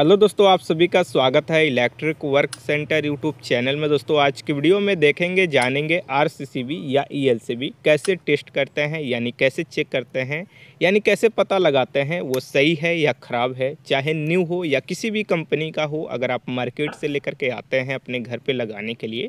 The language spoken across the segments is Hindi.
हेलो दोस्तों आप सभी का स्वागत है electric work centre YouTube channel में दोस्तों आज की वीडियो में देखेंगे जानेंगे आरसीसीबी या ईएलसीबी e कैसे टेस्ट करते हैं यानी कैसे चेक करते हैं यानी कैसे पता लगाते हैं वो सही है या ख़राब है चाहे न्यू हो या किसी भी कंपनी का हो अगर आप मार्केट से लेकर के आते हैं अपने घर पे लगाने के लिए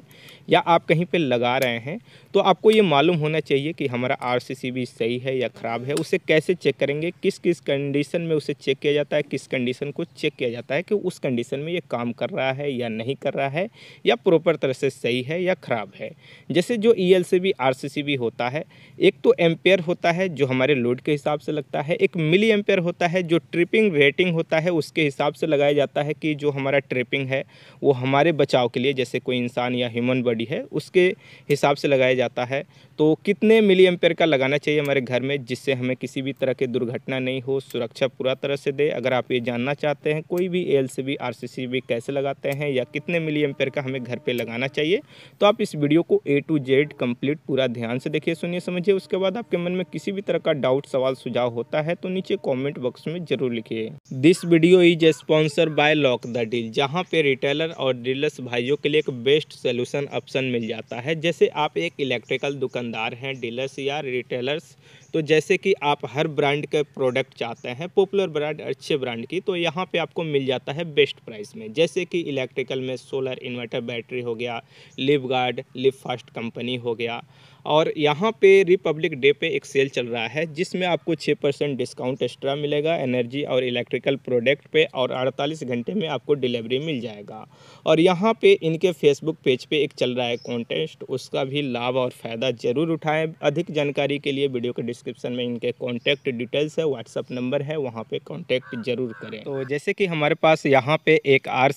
या आप कहीं पे लगा रहे हैं तो आपको ये मालूम होना चाहिए कि हमारा आर सही है या ख़राब है उसे कैसे चेक करेंगे किस किस कंडीशन में उसे चेक किया जाता है किस कंडीशन को चेक किया जाता है कि उस कंडीशन में ये काम कर रहा है या नहीं कर रहा है या प्रॉपर तरह से सही है या ख़राब है जैसे जो ई e एल होता है एक तो एम्पेयर होता है जो हमारे लोड के हिसाब से लगता है एक मिली एम्पेयर होता है जो ट्रिपिंग रेटिंग होता है उसके हिसाब से लगाया जाता है कि जो हमारा ट्रिपिंग है वो हमारे बचाव के लिए जैसे कोई इंसान या ह्यूमन बॉडी है उसके हिसाब से लगाया जाता है तो कितने मिली एम्पेयर का लगाना चाहिए हमारे घर में जिससे हमें किसी भी तरह की दुर्घटना नहीं हो सुरक्षा पूरा तरह से दे अगर आप ये जानना चाहते हैं कोई भी L C B R C C B कैसे लगाते हैं या कितने मिली एम्पेयर का हमें घर पर लगाना चाहिए तो आप इस वीडियो को ए टू जेड कम्प्लीट पूरा ध्यान से देखिए सुनिए समझिए उसके बाद आपके मन में किसी भी तरह का डाउट सवाल सुझाव होता है तो नीचे कमेंट बॉक्स में जरूर लिखिए this video is sponsor by lock the deal जहाँ पे रिटेलर और डीलर्स भाइयों के लिए एक बेस्ट सोल्यूशन ऑप्शन मिल जाता है जैसे आप एक इलेक्ट्रिकल दुकानदार हैं डीलर्स या रिटेलर्स तो जैसे कि आप हर ब्रांड के प्रोडक्ट चाहते हैं पॉपुलर ब्रांड अच्छे ब्रांड की तो यहाँ पे आपको मिल जाता है बेस्ट प्राइस में जैसे कि इलेक्ट्रिकल में सोलर इन्वर्टर बैटरी हो गया Livguard Livfast company हो गया और यहाँ पे रिपब्लिक डे पे एक सेल चल रहा है जिसमें आपको छः परसेंट डिस्काउंट एक्स्ट्रा मिलेगा एनर्जी और इलेक्ट्रिकल प्रोडक्ट पे और 48 घंटे में आपको डिलीवरी मिल जाएगा और यहाँ पे इनके फेसबुक पेज पे एक चल रहा है कॉन्टेस्ट उसका भी लाभ और फ़ायदा ज़रूर उठाएं अधिक जानकारी के लिए वीडियो के डिस्क्रिप्शन में इनके कॉन्टैक्ट डिटेल्स है व्हाट्सअप नंबर है वहाँ पर कॉन्टैक्ट ज़रूर करें तो जैसे कि हमारे पास यहाँ पर एक आर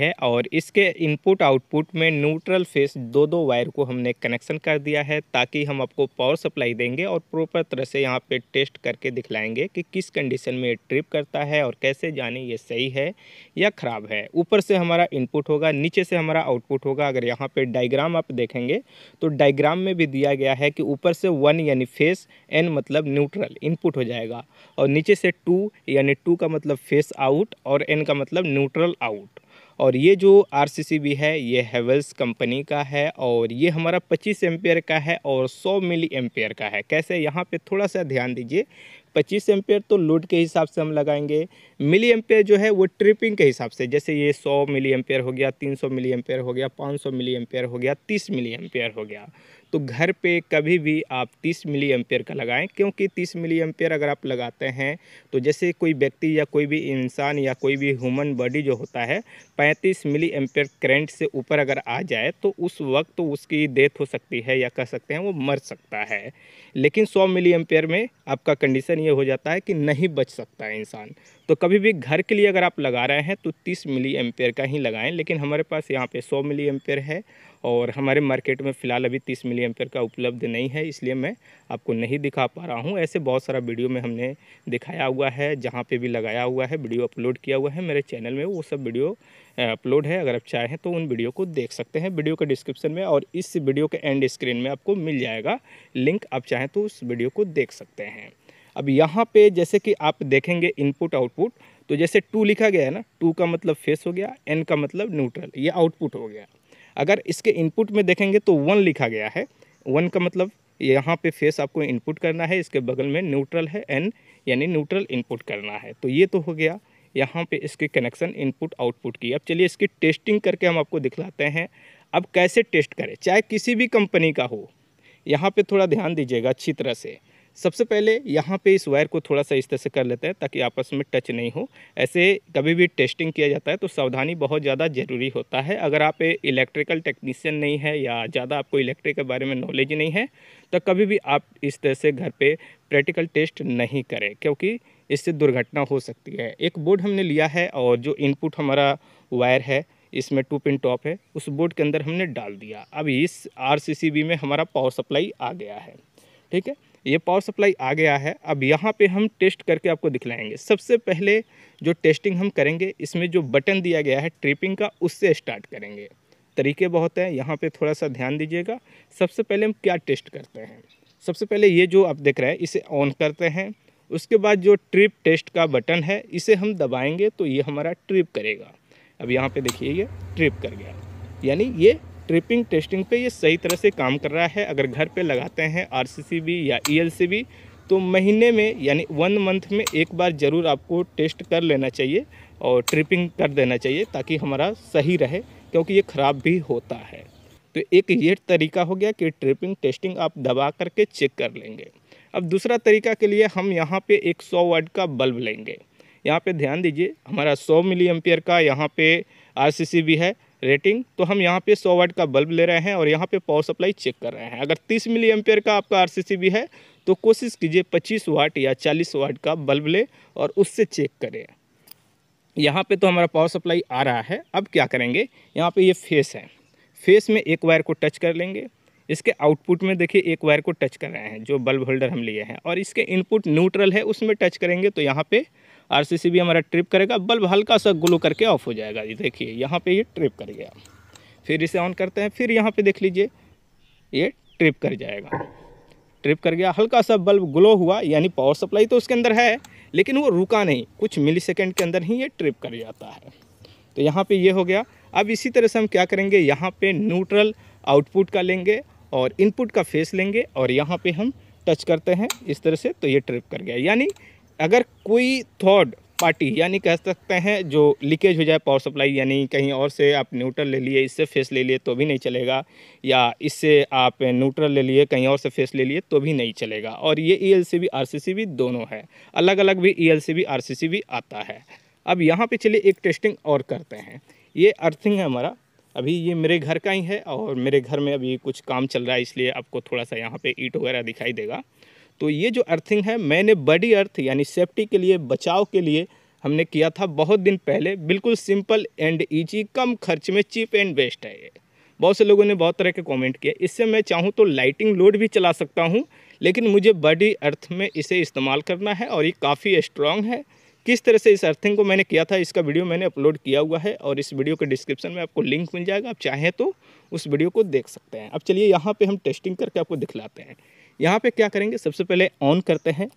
है और इसके इनपुट आउटपुट में न्यूट्रल फेस दो दो वायर को हमने कनेक्शन कर दिया है है ताकि हम आपको पावर सप्लाई देंगे और प्रॉपर तरह से यहाँ पे टेस्ट करके दिखलाएंगे कि किस कंडीशन में ट्रिप करता है और कैसे जाने ये सही है या ख़राब है ऊपर से हमारा इनपुट होगा नीचे से हमारा आउटपुट होगा अगर यहाँ पे डायग्राम आप देखेंगे तो डायग्राम में भी दिया गया है कि ऊपर से वन यानी फेस एन मतलब न्यूट्रल इनपुट हो जाएगा और नीचे से टू यानी टू का मतलब फेस आउट और एन का मतलब न्यूट्रल आउट और ये जो आरसीसीबी है ये हेवल्स कंपनी का है और ये हमारा पच्चीस एम्पेयर का है और सौ मिली एम्पेयर का है कैसे यहाँ पर थोड़ा सा ध्यान दीजिए पच्चीस एम्पेयर तो लोड के हिसाब से हम लगाएंगे मिली एम्पेयर जो है वो ट्रिपिंग के हिसाब से जैसे ये सौ मिली एम्पेयर हो गया तीन सौ मिली एम्पेयर हो गया पाँच सौ मिली एम्पेयर हो गया तीस मिली एम्पेयर हो गया तो घर पे कभी भी आप 30 मिली एम्पेयर का लगाएं क्योंकि 30 मिली एम्पेयर अगर आप लगाते हैं तो जैसे कोई व्यक्ति या कोई भी इंसान या कोई भी ह्यूमन बॉडी जो होता है 35 मिली एम्पेयर करेंट से ऊपर अगर आ जाए तो उस वक्त तो उसकी डेथ हो सकती है या कह सकते हैं वो मर सकता है लेकिन सौ मिली एम्पेयर में आपका कंडीशन ये हो जाता है कि नहीं बच सकता है इंसान तो कभी भी घर के लिए अगर आप लगा रहे हैं तो तीस मिली एम्पेयर का ही लगाएँ लेकिन हमारे पास यहाँ पर सौ मिली एम्पेयर है और हमारे मार्केट में फ़िलहाल अभी तीस मिली एम्पेयर का उपलब्ध नहीं है इसलिए मैं आपको नहीं दिखा पा रहा हूँ ऐसे बहुत सारा वीडियो में हमने दिखाया हुआ है जहाँ पर भी लगाया हुआ है वीडियो अपलोड किया हुआ है मेरे चैनल में वो सब वीडियो अपलोड है अगर आप चाहें तो उन वीडियो को देख सकते हैं वीडियो के डिस्क्रिप्शन में और इस वीडियो के एंड स्क्रीन में आपको मिल जाएगा लिंक आप चाहें तो उस वीडियो को देख सकते हैं अब यहाँ पे जैसे कि आप देखेंगे इनपुट आउटपुट तो जैसे टू लिखा गया है ना टू का मतलब फेस हो गया एन का मतलब न्यूट्रल ये आउटपुट हो गया अगर इसके इनपुट में देखेंगे तो वन लिखा गया है वन का मतलब यहाँ पे फेस आपको इनपुट करना है इसके बगल में न्यूट्रल है एन यानी न्यूट्रल इनपुट करना है तो ये तो हो गया यहाँ पे इसके कनेक्शन इनपुट आउटपुट की अब चलिए इसकी टेस्टिंग करके हम आपको दिखलाते हैं अब कैसे टेस्ट करें चाहे किसी भी कंपनी का हो यहाँ पे थोड़ा ध्यान दीजिएगा अच्छी तरह से सबसे पहले यहाँ पे इस वायर को थोड़ा सा इस तरह से कर लेते हैं ताकि आपस में टच नहीं हो ऐसे कभी भी टेस्टिंग किया जाता है तो सावधानी बहुत ज़्यादा ज़रूरी होता है अगर आप इलेक्ट्रिकल टेक्नीशियन नहीं है या ज़्यादा आपको इलेक्ट्रिक के बारे में नॉलेज नहीं है तो कभी भी आप इस तरह से घर पर प्रैक्टिकल टेस्ट नहीं करें क्योंकि इससे दुर्घटना हो सकती है एक बोर्ड हमने लिया है और जो इनपुट हमारा वायर है इसमें टू पिन टॉप है उस बोर्ड के अंदर हमने डाल दिया अब इस आर में हमारा पावर सप्लाई आ गया है ठीक है ये पावर सप्लाई आ गया है अब यहाँ पे हम टेस्ट करके आपको दिखलाएंगे सबसे पहले जो टेस्टिंग हम करेंगे इसमें जो बटन दिया गया है ट्रिपिंग का उससे स्टार्ट करेंगे तरीके बहुत हैं यहाँ पे थोड़ा सा ध्यान दीजिएगा सबसे पहले हम क्या टेस्ट करते हैं सबसे पहले ये जो आप देख रहे हैं इसे ऑन करते हैं उसके बाद जो ट्रिप टेस्ट का बटन है इसे हम दबाएँगे तो ये हमारा ट्रिप करेगा अब यहाँ पर देखिए ये ट्रिप कर गया यानी ये ट्रिपिंग टेस्टिंग पे ये सही तरह से काम कर रहा है अगर घर पे लगाते हैं आरसीसीबी या ईएलसीबी तो महीने में यानी वन मंथ में एक बार ज़रूर आपको टेस्ट कर लेना चाहिए और ट्रिपिंग कर देना चाहिए ताकि हमारा सही रहे क्योंकि ये ख़राब भी होता है तो एक ये तरीका हो गया कि ट्रिपिंग टेस्टिंग आप दबा करके चेक कर लेंगे अब दूसरा तरीका के लिए हम यहाँ पे एक सौ वाट का बल्ब लेंगे यहाँ पे ध्यान दीजिए हमारा सौ मिली एम्पियर का यहाँ पे आरसीसी भी है रेटिंग तो हम यहाँ पे 100 वाट का बल्ब ले रहे हैं और यहाँ पे पावर सप्लाई चेक कर रहे हैं अगर 30 मिली एम्पेयर का आपका भी है तो कोशिश कीजिए 25 वाट या 40 वाट का बल्ब ले और उससे चेक करें यहाँ पे तो हमारा पावर सप्लाई आ रहा है अब क्या करेंगे यहाँ पे ये फेस है फेस में एक वायर को टच कर लेंगे इसके आउटपुट में देखिए एक वायर को टच कर रहे हैं जो बल्ब होल्डर हम लिए हैं और इसके इनपुट न्यूट्रल है उसमें टच करेंगे तो यहाँ पर आरसीसी भी हमारा ट्रिप करेगा बल्ब हल्का सा ग्लो करके ऑफ हो जाएगा ये देखिए यहाँ पे ये ट्रिप कर गया फिर इसे ऑन करते हैं फिर यहाँ पे देख लीजिए ये ट्रिप कर जाएगा ट्रिप कर गया हल्का सा बल्ब ग्लो हुआ यानी पावर सप्लाई तो उसके अंदर है लेकिन वो रुका नहीं कुछ मिली के अंदर ही ये ट्रिप कर जाता है तो यहाँ पर ये हो गया अब इसी तरह से हम क्या करेंगे यहाँ पे न्यूट्रल आउटपुट का लेंगे और इनपुट का फेस लेंगे और यहाँ पे हम टच करते हैं इस तरह से तो ये ट्रिप कर गया यानी अगर कोई थर्ड पार्टी यानी कह सकते हैं जो लीकेज हो जाए पावर सप्लाई यानी कहीं और से आप न्यूट्रल ले लिए इससे फेस ले लिए तो भी नहीं चलेगा या इससे आप न्यूट्रल ले लिए कहीं और से फेस ले लिए तो भी नहीं चलेगा और ये E L C B R C C दोनों है अलग अलग भी E L C B R C C आता है अब यहाँ पे चलिए एक टेस्टिंग और करते हैं ये अर्थिंग है हमारा अभी ये मेरे घर का ही है और मेरे घर में अभी कुछ काम चल रहा है इसलिए आपको थोड़ा सा यहाँ पे ईट वगैरह दिखाई देगा तो ये जो अर्थिंग है मैंने बड़ी अर्थ यानी सेफ्टी के लिए बचाव के लिए हमने किया था बहुत दिन पहले बिल्कुल सिंपल एंड ईजी कम खर्च में चीप एंड बेस्ट है ये बहुत से लोगों ने बहुत तरह के कमेंट किए इससे मैं चाहूँ तो लाइटिंग लोड भी चला सकता हूँ लेकिन मुझे बड़ी अर्थ में इसे इस्तेमाल करना है और ये काफ़ी स्ट्रॉन्ग है किस तरह से इस अर्थिंग को मैंने किया था इसका वीडियो मैंने अपलोड किया हुआ है और इस वीडियो के डिस्क्रिप्शन में आपको लिंक मिल जाएगा आप चाहें तो उस वीडियो को देख सकते हैं अब चलिए यहाँ पर हम टेस्टिंग करके आपको दिखलाते हैं यहाँ पे क्या करेंगे सबसे पहले ऑन करते हैं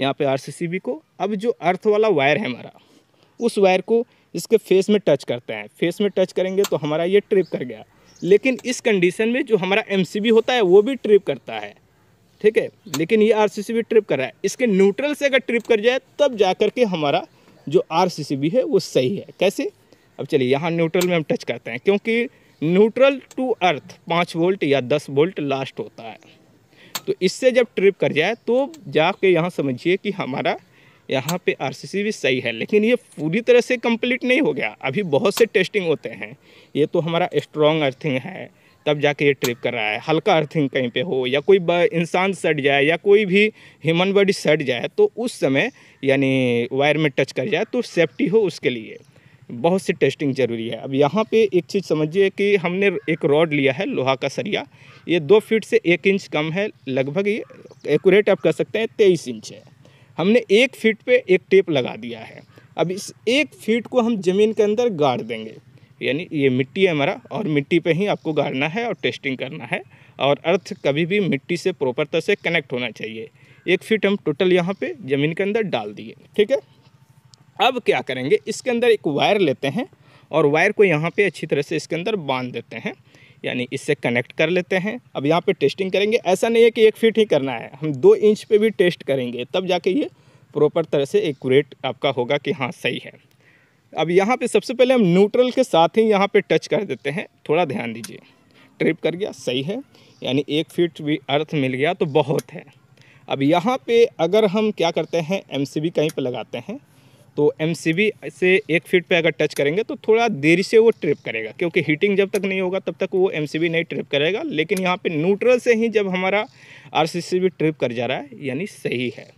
यहाँ पे आरसीसीबी को अब जो अर्थ वाला वायर है हमारा उस वायर को इसके फेस में टच करते हैं फेस में टच करेंगे तो हमारा ये ट्रिप कर गया लेकिन इस कंडीशन में जो हमारा एम होता है वो भी ट्रिप करता है ठीक है लेकिन ये आर ट्रिप कर रहा है इसके न्यूट्रल से अगर ट्रिप कर जाए तब जा के हमारा जो आर है वो सही है कैसे अब चलिए यहाँ न्यूट्रल में हम टच करते हैं क्योंकि न्यूट्रल टू अर्थ पाँच वोल्ट या दस वोल्ट लास्ट होता है तो इससे जब ट्रिप कर जाए तो जाके यहाँ समझिए कि हमारा यहाँ पे आरसीसी भी सही है लेकिन ये पूरी तरह से कंप्लीट नहीं हो गया अभी बहुत से टेस्टिंग होते हैं ये तो हमारा स्ट्रॉन्ग अर्थिंग है तब जाके ये ट्रिप कर रहा है हल्का अर्थिंग कहीं पे हो या कोई इंसान सट जाए या कोई भी ह्यूमन बॉडी सट जाए तो उस समय यानी वायर में टच कर जाए तो सेफ्टी हो उसके लिए बहुत सी टेस्टिंग ज़रूरी है अब यहाँ पे एक चीज़ समझिए कि हमने एक रॉड लिया है लोहा का सरिया ये दो फीट से एक इंच कम है लगभग ये एकूरेट आप कह सकते हैं तेईस इंच है हमने एक फीट पे एक टेप लगा दिया है अब इस एक फीट को हम ज़मीन के अंदर गाड़ देंगे यानी ये मिट्टी है हमारा और मिट्टी पे ही आपको गाड़ना है और टेस्टिंग करना है और अर्थ कभी भी मिट्टी से प्रॉपर तरह से कनेक्ट होना चाहिए एक फीट हम टोटल यहाँ पे ज़मीन के अंदर डाल दिए ठीक है अब क्या करेंगे इसके अंदर एक वायर लेते हैं और वायर को यहाँ पे अच्छी तरह से इसके अंदर बांध देते हैं यानी इससे कनेक्ट कर लेते हैं अब यहाँ पे टेस्टिंग करेंगे ऐसा नहीं है कि एक फीट ही करना है हम दो इंच पे भी टेस्ट करेंगे तब जाके ये प्रॉपर तरह से एकूरेट आपका होगा कि हाँ सही है अब यहाँ पर सबसे पहले हम न्यूट्रल के साथ ही यहाँ पर टच कर देते हैं थोड़ा ध्यान दीजिए ट्रिप कर गया सही है यानी एक फीट भी अर्थ मिल गया तो बहुत है अब यहाँ पे अगर हम क्या करते हैं एम कहीं पर लगाते हैं तो एम से एक फीट पे अगर टच करेंगे तो थोड़ा देरी से वो ट्रिप करेगा क्योंकि हीटिंग जब तक नहीं होगा तब तक वो एम नहीं ट्रिप करेगा लेकिन यहाँ पे न्यूट्रल से ही जब हमारा आर ट्रिप कर जा रहा है यानी सही है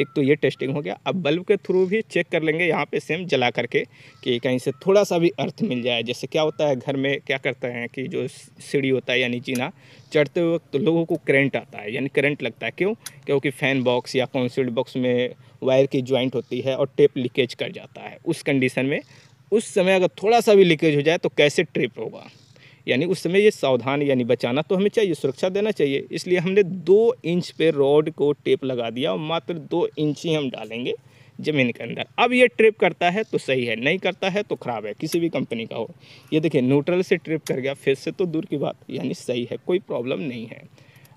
एक तो ये टेस्टिंग हो गया अब बल्ब के थ्रू भी चेक कर लेंगे यहाँ पे सेम जला करके कि कहीं से थोड़ा सा भी अर्थ मिल जाए जैसे क्या होता है घर में क्या करते हैं कि जो सीढ़ी होता है यानी जीना चढ़ते वक्त तो लोगों को करेंट आता है यानी करेंट लगता है क्यों क्योंकि फ़ैन बॉक्स या कॉन्सिल्ड बॉक्स में वायर की ज्वाइंट होती है और टेप लीकेज कर जाता है उस कंडीशन में उस समय अगर थोड़ा सा भी लीकेज हो जाए तो कैसे ट्रिप होगा यानी उस समय ये सावधान यानी बचाना तो हमें चाहिए सुरक्षा देना चाहिए इसलिए हमने दो इंच पे रोड को टेप लगा दिया और मात्र दो इंच ही हम डालेंगे ज़मीन के अंदर अब ये ट्रिप करता है तो सही है नहीं करता है तो ख़राब है किसी भी कंपनी का हो ये देखिए न्यूट्रल से ट्रिप कर गया फिर से तो दूर की बात यानी सही है कोई प्रॉब्लम नहीं है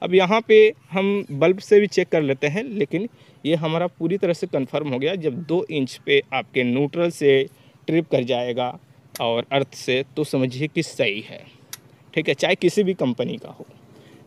अब यहाँ पे हम बल्ब से भी चेक कर लेते हैं लेकिन ये हमारा पूरी तरह से कंफर्म हो गया जब दो इंच पे आपके न्यूट्रल से ट्रिप कर जाएगा और अर्थ से तो समझिए कि सही है ठीक है चाहे किसी भी कंपनी का हो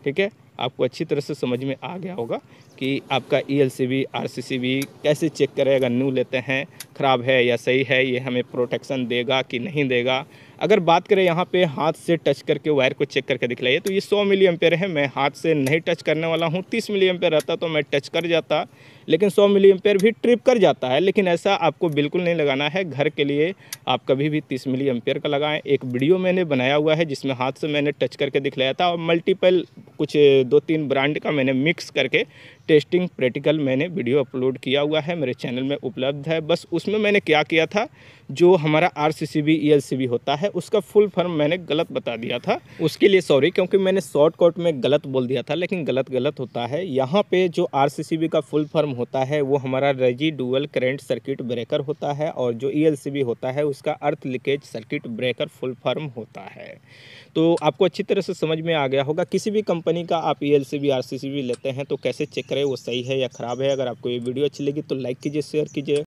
ठीक है आपको अच्छी तरह से समझ में आ गया होगा कि आपका E L C B R C C B कैसे चेक करें अगर न्यू लेते हैं ख़राब है या सही है ये हमें प्रोटेक्शन देगा कि नहीं देगा अगर बात करें यहाँ पे हाथ से टच करके वायर को चेक करके दिखलाइए तो ये 100 मिली एम्पेयर है मैं हाथ से नहीं टच करने वाला हूँ 30 मिली एम्पेयर रहता तो मैं टच कर जाता लेकिन सौ मिली एम्पेयर भी ट्रिप कर जाता है लेकिन ऐसा आपको बिल्कुल नहीं लगाना है घर के लिए आप कभी भी तीस मिली एम्पेयर का लगाएँ एक वीडियो मैंने बनाया हुआ है जिसमें हाथ से मैंने टच करके दिखलाया था और मल्टीपल कुछ दो तीन ब्रांड का मैंने मिक्स करके टेस्टिंग प्रैक्टिकल मैंने वीडियो अपलोड किया हुआ है मेरे चैनल में उपलब्ध है बस उसमें मैंने क्या किया था जो हमारा R C C B E L C B होता है उसका फुल फॉर्म मैंने गलत बता दिया था उसके लिए सॉरी क्योंकि मैंने शॉर्टकट में गलत बोल दिया था लेकिन गलत गलत होता है यहाँ पे जो आर सी सी बी का फुल फॉर्म होता है वो हमारा रेजिडुअल करेंट सर्किट ब्रेकर होता है और जो ई एल सी बी होता है उसका अर्थ leakage circuit breaker full form होता है तो आपको अच्छी तरह से समझ में आ गया होगा किसी भी कंपनी का आप E L C B R C C B लेते हैं तो कैसे चेक रहे हैं वो सही है या ख़राब है अगर आपको ये वीडियो अच्छी लगी तो लाइक कीजिए शेयर कीजिए